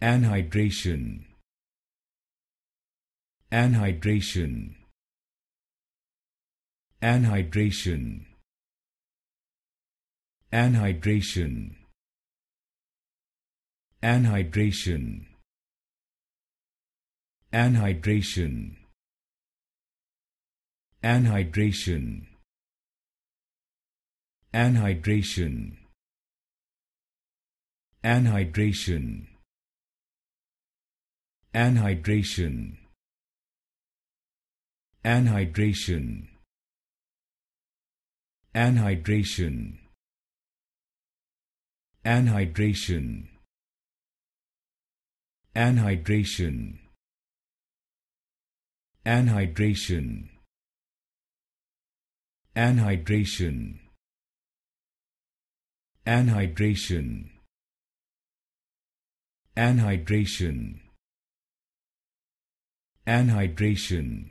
anhydration anhydration anhydration anhydration anhydration anhydration anhydration anhydration anhydration Anhydration Anhydration Anhydration Anhydration Anhydration Anhydration Anhydration Anhydration Anhydration anhydration